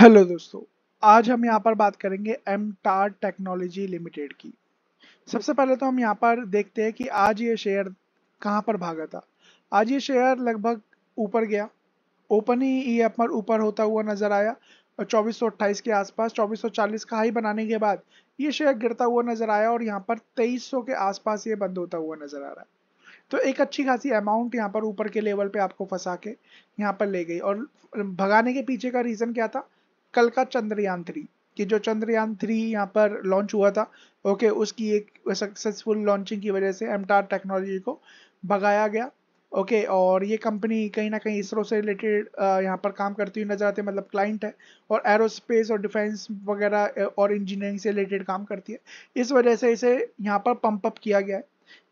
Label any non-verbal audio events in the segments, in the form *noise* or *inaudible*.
hello दोस्तों आज हम यहाँ पर बात करेंगे एम टार टेक्नोलॉजी लिमिटेड की सबसे पहले तो हम यहाँ पर देखते हैं कि आज ये शेयर कहाँ पर भागा था आज ये शेयर लगभग ऊपर गया ओपन ही ई एफ पर ऊपर होता हुआ नजर आया और 2428 के आसपास 2440 का हाई बनाने के बाद ये शेयर गिरता हुआ नजर आया और यहाँ पर 2300 के आसपास ये बंद होता हुआ नजर आ रहा है तो एक अच्छी खासी अमाउंट यहाँ पर ऊपर के लेवल पे आपको फंसा के यहाँ पर ले गई और भगाने के पीछे का रीज़न क्या था कल का चंद्रयान थ्री कि जो चंद्रयान थ्री यहाँ पर लॉन्च हुआ था ओके उसकी एक सक्सेसफुल लॉन्चिंग की वजह से एमटार टेक्नोलॉजी को भगाया गया ओके और ये कंपनी कहीं ना कहीं इसरो से रिलेटेड यहाँ पर काम करती हुई नजर आती है मतलब क्लाइंट है और एरोस्पेस और डिफेंस वगैरह और इंजीनियरिंग से रिलेटेड काम करती है इस वजह से इसे यहाँ पर पंप अप किया गया है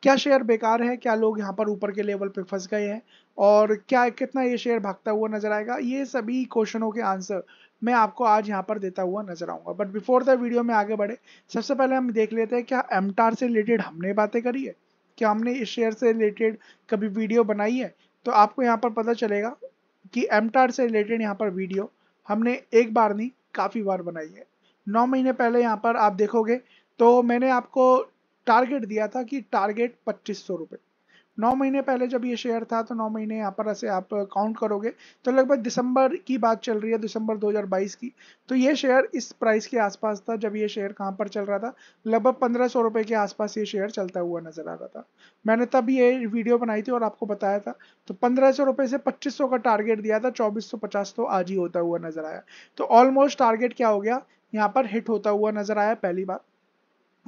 क्या शेयर बेकार है क्या लोग यहाँ पर ऊपर के लेवल पे फंस गए हैं और क्या कितना ये शेयर भागता हुआ नजर आएगा ये सभी क्वेश्चनों के आंसर मैं आपको आज यहाँ पर देता हुआ नजर आऊंगा बट बिफोर द वीडियो में आगे बढ़े सबसे पहले हम देख लेते हैं क्या एमटार से रिलेटेड हमने बातें करी है क्या हमने इस शेयर से रिलेटेड कभी वीडियो बनाई है तो आपको यहाँ पर पता चलेगा कि एमटार से रिलेटेड यहाँ पर वीडियो हमने एक बार नहीं काफ़ी बार बनाई है नौ महीने पहले यहाँ पर आप देखोगे तो मैंने आपको टारगेट दिया था कि टारगेट पच्चीस सौ रुपये नौ महीने पहले जब ये शेयर था तो नौ महीने यहाँ पर ऐसे आप काउंट करोगे तो लगभग दिसंबर की बात चल रही है दिसंबर 2022 की तो ये शेयर इस प्राइस के आसपास था जब ये शेयर कहाँ पर चल रहा था लगभग पंद्रह सौ रुपये के आसपास ये शेयर चलता हुआ नजर आ रहा था मैंने तब ये वीडियो बनाई थी और आपको बताया था तो पंद्रह सौ रुपये से पच्चीस सौ का टारगेट दिया था चौबीस सौ पचास तो आज ही होता हुआ नजर आया तो ऑलमोस्ट टारगेट क्या हो गया यहाँ पर हिट होता हुआ नजर आया पहली बार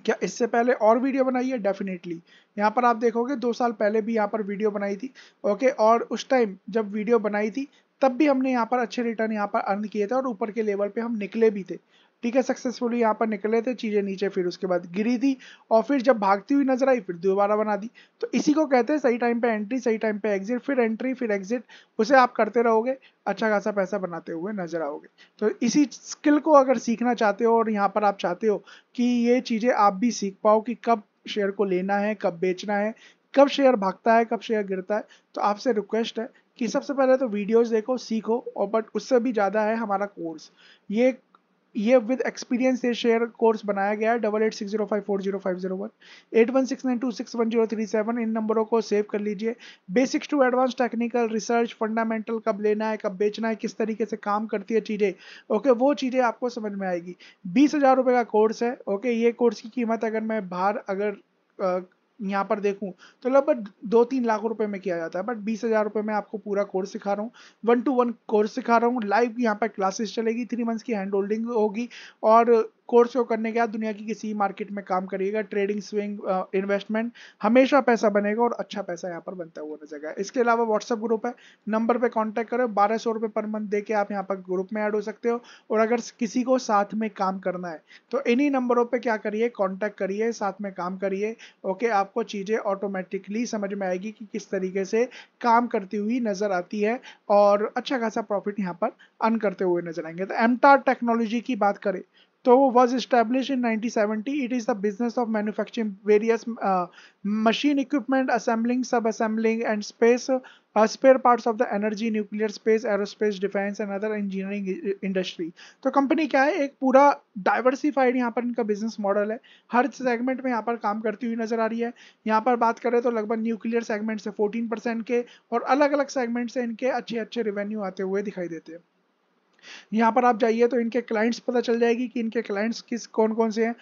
क्या इससे पहले और वीडियो बनाई है डेफिनेटली यहाँ पर आप देखोगे दो साल पहले भी यहाँ पर वीडियो बनाई थी ओके और उस टाइम जब वीडियो बनाई थी तब भी हमने यहाँ पर अच्छे रिटर्न यहाँ पर अर्न किए थे और ऊपर के लेवल पे हम निकले भी थे ठीक है सक्सेसफुली यहाँ पर निकले थे चीज़ें नीचे फिर उसके बाद गिरी थी और फिर जब भागती हुई नजर आई फिर दोबारा बना दी तो इसी को कहते हैं सही टाइम पे एंट्री सही टाइम पे एग्जिट फिर एंट्री फिर एग्जिट उसे आप करते रहोगे अच्छा खासा पैसा बनाते हुए नजर आओगे तो इसी स्किल को अगर सीखना चाहते हो और यहाँ पर आप चाहते हो कि ये चीज़ें आप भी सीख पाओ कि कब शेयर को लेना है कब बेचना है कब शेयर भागता है कब शेयर गिरता है तो आपसे रिक्वेस्ट है कि सबसे पहले तो वीडियोस देखो सीखो और बट उससे भी ज़्यादा है हमारा कोर्स ये ये विद एक्सपीरियंस ये शेयर कोर्स बनाया गया है double eight six zero five four zero five zero one eight one six nine two six one zero three seven इन नंबरों को सेव कर लीजिए basics to advance technical research fundamental कब लेना है कब बेचना है किस तरीके से काम करती है चीज़ें ओके वो चीज़ें आपको समझ में आएगी बीस हज़ार रुपये का कोर्स है ओके ये कोर्स की कीमत अगर मैं बाहर अगर यहाँ पर देखूँ तो लगभग दो तीन लाख रुपए में किया जाता है बट बीस हज़ार रुपये में आपको पूरा कोर्स सिखा रहा हूँ वन टू वन कोर्स सिखा रहा हूँ लाइव यहाँ पर क्लासेस चलेगी थ्री मंथ्स की हैंड होल्डिंग होगी और कोर्स को करने के बाद दुनिया की किसी मार्केट में काम करिएगा ट्रेडिंग स्विंग इन्वेस्टमेंट हमेशा पैसा बनेगा और अच्छा पैसा यहाँ पर बनता हुआ नजर आएगा इसके अलावा व्हाट्सअप ग्रुप है नंबर पर कॉन्टैक्ट करो बारह सौ रुपये पर मंथ दे के आप यहाँ पर ग्रुप में ऐड हो सकते हो और अगर किसी को साथ में काम करना है तो इन्हीं नंबरों पर क्या करिए कॉन्टैक्ट करिए साथ में काम करिए ओके आपको चीज़ें ऑटोमेटिकली समझ में आएगी कि किस तरीके से काम करती हुई नज़र आती है और अच्छा खासा प्रॉफिट यहाँ पर अर्न करते हुए नजर आएंगे तो एमटार टेक्नोलॉजी की बात करें तो was establish in 1970 it is the business of manufacturing various machine equipment assembling sub assembling and space spare part of the energy nuclear space aerospace defence and other engineering industry तो company क्या है एक पूरा diversified यहाँ पर इनका business model है हर segment में यहाँ पर काम करती हुई नजर आ रही है यहाँ पर बात करें तो लगभग न्यूक्लियर सेगमेंट से फोर्टीन परसेंट के और अलग अलग सेगमेंट से इनके अच्छे अच्छे रेवेन्यू आते हुए दिखाई देते हैं यहाँ पर आप जाइए तो इनके क्लाइंट्स पता चल जाएगी कि इनके क्लाइंट्स किस कौन कौन से हैं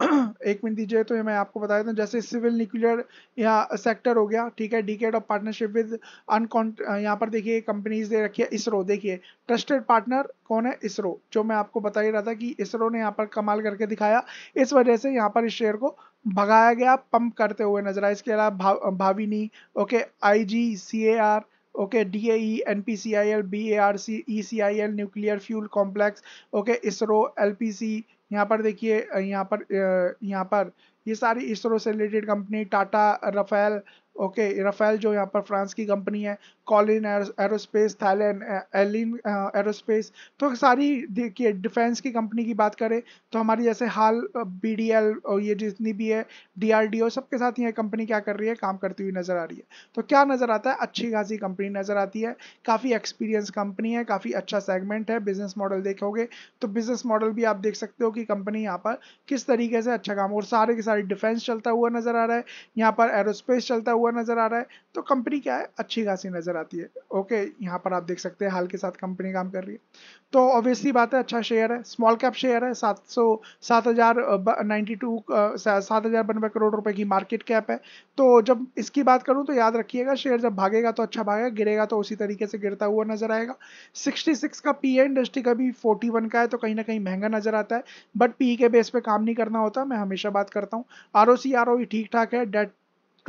*clears throat* एक मिनट दीजिए तो ये मैं आपको बता देता हूँ जैसे सिविल न्यूक्लियर या सेक्टर हो गया ठीक है डीकेट ऑफ पार्टनरशिप विद अनकॉन् यहाँ पर देखिए कंपनीज दे रखी है इसरो देखिए ट्रस्टेड पार्टनर कौन है इसरो जो मैं आपको बता ही रहा था कि इसरो ने यहाँ पर कमाल करके दिखाया इस वजह से यहाँ पर इस शेयर को भगाया गया पंप करते हुए नजर आए इसके अलावा भा, Bhavini okay I G C A R okay D A N P C I L B A R C E C I L nuclear fuel complex okay ISRO L P C यहाँ पर देखिए यहाँ पर यहाँ पर ये यह सारी इसरो से related company Tata Rafael okay Rafael जो यहाँ पर फ्रांस की कंपनी है कॉलिन एरोस्पेस थाईलैंड एलिन एरोस्पेस तो सारी देखिए डिफेंस की कंपनी की बात करें तो हमारी जैसे हाल बी और ये जितनी भी है डी सबके साथ ये कंपनी क्या कर रही है काम करती हुई नज़र आ रही है तो क्या नज़र आता है अच्छी खासी कंपनी नज़र आती है काफ़ी एक्सपीरियंस कंपनी है काफ़ी अच्छा सेगमेंट है बिजनेस मॉडल देखोगे तो बिजनेस मॉडल भी आप देख सकते हो कि कंपनी यहाँ पर किस तरीके से अच्छा काम और सारे के सारे डिफेंस चलता हुआ नज़र आ रहा है यहाँ पर एरोस्पेस चलता हुआ हुआ नज़र आ रहा है तो कंपनी क्या है अच्छी खासी नज़र आती है ओके यहाँ पर आप देख सकते हैं हाल के साथ कंपनी काम कर रही है तो ऑब्वियसली बात है अच्छा शेयर है स्मॉल कैप शेयर है सात सौ सात हज़ार नाइन्टी टू सात हज़ार बनवे करोड़ रुपए की मार्केट कैप है तो जब इसकी बात करूँ तो याद रखिएगा शेयर जब भागेगा तो अच्छा भागेगा गिरेगा तो उसी तरीके से गिरता हुआ नज़र आएगा सिक्सटी का पी इंडस्ट्री का भी फोर्टी का है तो कहीं ना कहीं महंगा नज़र आता है बट पी के बेस पे काम नहीं करना होता मैं हमेशा बात करता हूँ आर ओ e ठीक ठाक है डेट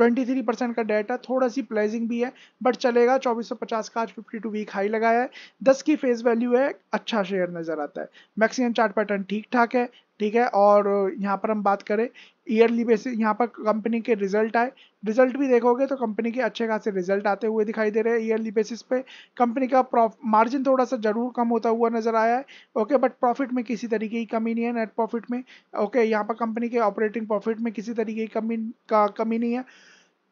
23 परसेंट का डेटा थोड़ा सी प्लेजिंग भी है बट चलेगा 2450 का आज 52 वीक हाई लगाया है 10 की फेस वैल्यू है अच्छा शेयर नज़र आता है मैक्सिमम चार्ट पैटर्न ठीक ठाक है ठीक है और यहाँ पर हम बात करें ईयरली बेसिस यहाँ पर कंपनी के रिजल्ट आए रिजल्ट भी देखोगे तो कंपनी के अच्छे खासे रिजल्ट आते हुए दिखाई दे रहे हैं ईयरली बेसिस पे कंपनी का मार्जिन थोड़ा सा जरूर कम होता हुआ नजर आया है ओके बट प्रॉफिट में किसी तरीके की कमी नहीं है नेट प्रॉफिट में ओके यहाँ पर कंपनी के ऑपरेटिंग प्रॉफिट में किसी तरीके की कमी का कमी नहीं है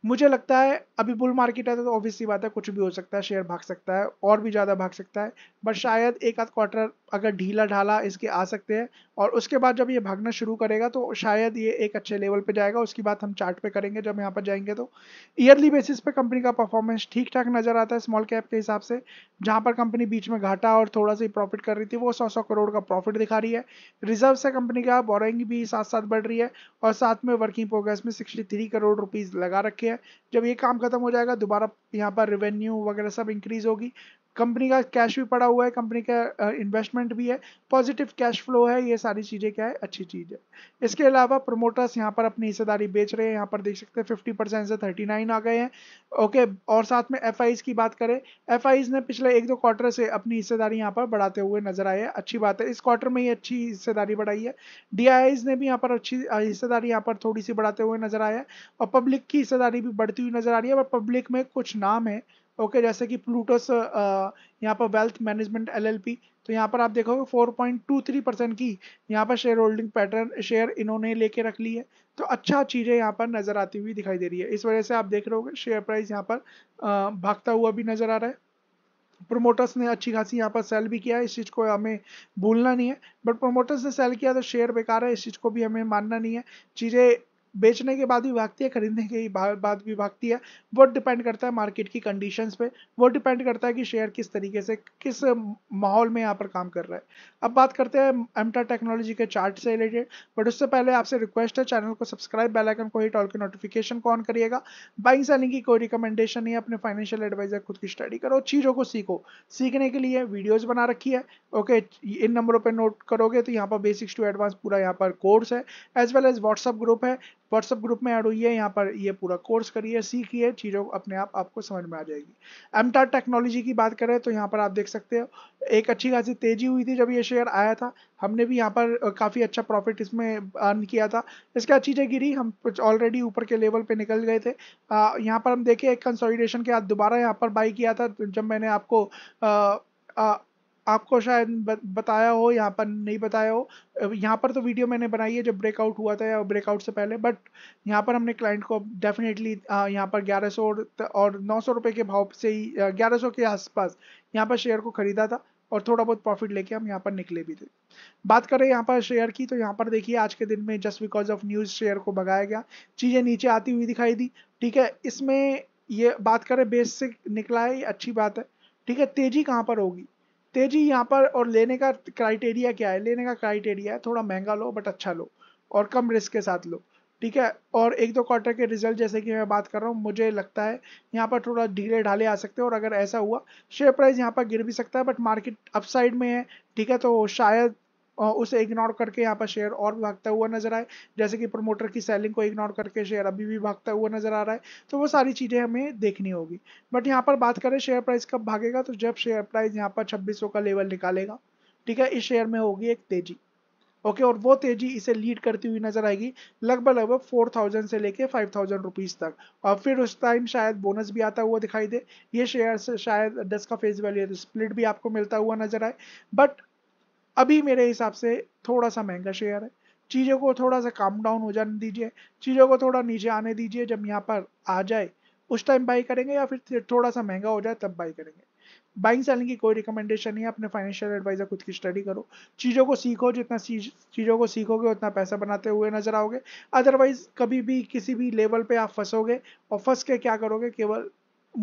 मुझे लगता है अभी बुल मार्केट है तो ऑब्वियस सी बात है कुछ भी हो सकता है शेयर भाग सकता है और भी ज़्यादा भाग सकता है बट शायद एक आध क्वार्टर अगर ढीला ढाला इसके आ सकते हैं और उसके बाद जब ये भागना शुरू करेगा तो शायद ये एक अच्छे लेवल पे जाएगा उसकी बात हम चार्ट पे करेंगे जब यहाँ पर जाएंगे तो ईयरली बेसिस पे कंपनी का परफॉर्मेंस ठीक ठाक नज़र आता है स्मॉल कैप के हिसाब से जहाँ पर कंपनी बीच में घाटा और थोड़ा सा प्रॉफिट कर रही थी वो सौ सौ करोड़ का प्रॉफिट दिखा रही है रिजर्व से कंपनी का बोरिंग भी साथ साथ बढ़ रही है और साथ में वर्किंग प्रोग्रेस में सिक्सटी करोड़ रुपीज़ लगा रखे है जब ये काम खत्म हो जाएगा दोबारा यहाँ पर रेवेन्यू वगैरह सब इंक्रीज होगी कंपनी का कैश भी पड़ा हुआ है कंपनी का इन्वेस्टमेंट भी है पॉजिटिव कैश फ्लो है ये सारी चीज़ें क्या है अच्छी चीज़ है इसके अलावा प्रोमोटर्स यहाँ पर अपनी हिस्सेदारी बेच रहे हैं यहाँ पर देख सकते हैं फिफ्टी परसेंट से थर्टी नाइन आ गए हैं ओके और साथ में एफ की बात करें एफ ने पिछले एक दो क्वार्टर से अपनी हिस्सेदारी यहाँ पर बढ़ाते हुए नजर आए हैं अच्छी बात है इस क्वार्टर में ही अच्छी हिस्सेदारी बढ़ाई है डी ने भी यहाँ पर अच्छी हिस्सेदारी यहाँ पर थोड़ी सी बढ़ाते हुए नजर आया और पब्लिक की हिस्सेदारी भी बढ़ती हुई नजर आ रही है और पब्लिक में कुछ नाम है ओके जैसे कि प्लूटस यहाँ पर वेल्थ मैनेजमेंट एलएलपी तो यहाँ पर आप देखोगे 4.23 परसेंट की यहाँ पर शेयर होल्डिंग पैटर्न शेयर इन्होंने लेके रख ली है तो अच्छा चीज़ें यहाँ पर नज़र आती हुई दिखाई दे रही है इस वजह से आप देख रहे हो शेयर प्राइस यहाँ पर भागता हुआ भी नज़र आ रहा है प्रोमोटर्स ने अच्छी खासी यहाँ पर सेल भी किया है इस चीज़ को हमें भूलना नहीं है बट प्रोमोटर्स ने सेल किया तो शेयर बेकार है इस चीज़ को भी हमें मानना नहीं है चीज़ें बेचने के बाद भी भागती है खरीदने के बाद भी भागती है वो डिपेंड करता है मार्केट की कंडीशंस पे वो डिपेंड करता है कि शेयर किस तरीके से किस माहौल में यहाँ पर काम कर रहा है अब बात करते हैं एमटा टेक्नोलॉजी के चार्ट से रिलेटेड बट उससे पहले आपसे रिक्वेस्ट है चैनल को सब्सक्राइब बेलाइकन को ही ऑल के नोटिफिकेशन को ऑन करिएगा बाइंग सेलिंग की कोई रिकमेंडेशन नहीं अपने फाइनेंशियल एडवाइजर खुद की स्टडी करो चीज़ों को सीखो सीखने के लिए वीडियोज़ बना रखी है ओके इन नंबरों पर नोट करोगे तो यहाँ पर बेसिक्स टू एडवांस पूरा यहाँ पर कोर्स है as well as WhatsApp group है व्हाट्सअप ग्रुप में ऐड हुई है यहाँ पर ये पूरा कोर्स करिए सीखिए चीज़ों अपने आप आपको समझ में आ जाएगी एम टेक्नोलॉजी की बात करें तो यहाँ पर आप देख सकते हो एक अच्छी खासी तेज़ी हुई थी जब ये शेयर आया था हमने भी यहाँ पर काफ़ी अच्छा प्रॉफिट इसमें अर्न किया था इसके अच्छी जगह गिरी हम ऑलरेडी ऊपर के लेवल पे निकल गए थे यहाँ पर हम देखे एक कंसोलिडेशन के बाद दोबारा यहाँ पर बाई किया था जब मैंने आपको आ, आ, आपको शायद बताया हो यहाँ पर नहीं बताया हो यहाँ पर तो वीडियो मैंने बनाई है जब ब्रेकआउट हुआ था या ब्रेकआउट से पहले बट यहाँ पर हमने क्लाइंट को डेफिनेटली यहाँ पर ग्यारह सौ और नौ सौ रुपये के भाव से ही ग्यारह सौ के आसपास यहाँ पर शेयर को खरीदा था और थोड़ा बहुत प्रॉफिट लेके हम यहाँ पर निकले भी थे बात करें यहाँ पर शेयर की तो यहाँ पर देखिए आज के दिन में just because of news share को भगाया गया चीज़ें नीचे आती हुई दिखाई दी ठीक है इसमें ये बात करें बेस से निकला है अच्छी बात है ठीक है तेजी कहाँ पर होगी तेजी यहाँ पर और लेने का क्राइटेरिया क्या है लेने का क्राइटेरिया है थोड़ा महंगा लो बट अच्छा लो और कम रिस्क के साथ लो ठीक है और एक दो क्वार्टर के रिजल्ट जैसे कि मैं बात कर रहा हूँ मुझे लगता है यहाँ पर थोड़ा ढीले ढाले आ सकते हैं और अगर ऐसा हुआ शेयर प्राइस यहाँ पर गिर भी सकता है बट मार्केट अपसाइड में है ठीक है तो शायद उसे इग्नोर करके यहाँ पर शेयर और भागता हुआ नजर आए जैसे कि प्रमोटर की सेलिंग को इग्नोर करके शेयर अभी भी भागता हुआ नजर आ रहा है तो वो सारी चीज़ें हमें देखनी होगी बट यहाँ पर बात करें शेयर प्राइस कब भागेगा तो जब शेयर प्राइस यहाँ पर छब्बीस का लेवल निकालेगा ठीक है इस शेयर में होगी एक तेजी ओके और वो तेजी इसे लीड करती हुई नजर आएगी लगभग लगभग फोर थाउजेंड से लेके फाइव थाउजेंड रुपीज तक और फिर उस टाइम शायद बोनस भी आता हुआ दिखाई दे ये शेयर शायद डेस्क का फेस वैल्यू स्प्लिट भी आपको मिलता हुआ नजर आए बट अभी मेरे हिसाब से थोड़ा सा महंगा शेयर है चीज़ों को थोड़ा सा काम डाउन हो जाने दीजिए चीज़ों को थोड़ा नीचे आने दीजिए जब यहाँ पर आ जाए उस टाइम बाई करेंगे या फिर थोड़ा सा महंगा हो जाए तब बाई करेंगे बाइंग सेलिंग की कोई रिकमेंडेशन नहीं है अपने फाइनेंशियल एडवाइजर खुद की स्टडी करो चीज़ों को सीखो जितना चीज़ों को सीखोगे उतना पैसा बनाते हुए नजर आओगे अदरवाइज कभी भी किसी भी लेवल पे आप फंसोगे और फंस के क्या करोगे केवल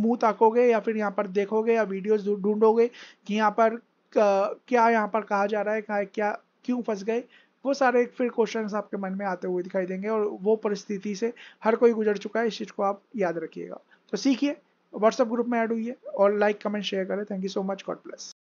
मुंह ताकोगे या फिर यहाँ पर देखोगे या वीडियोस ढूंढोगे कि यहाँ पर क्या यहाँ पर कहा जा रहा है क्या क्यों फंस गए वो सारे फिर क्वेश्चन आपके मन में आते हुए दिखाई देंगे और वो परिस्थिति से हर कोई गुजर चुका है इस चीज़ को आप याद रखिएगा तो सीखिए व्हाट्सएप ग्रुप में ऐड हुई है और लाइक कमेंट शेयर करें thank you so much God bless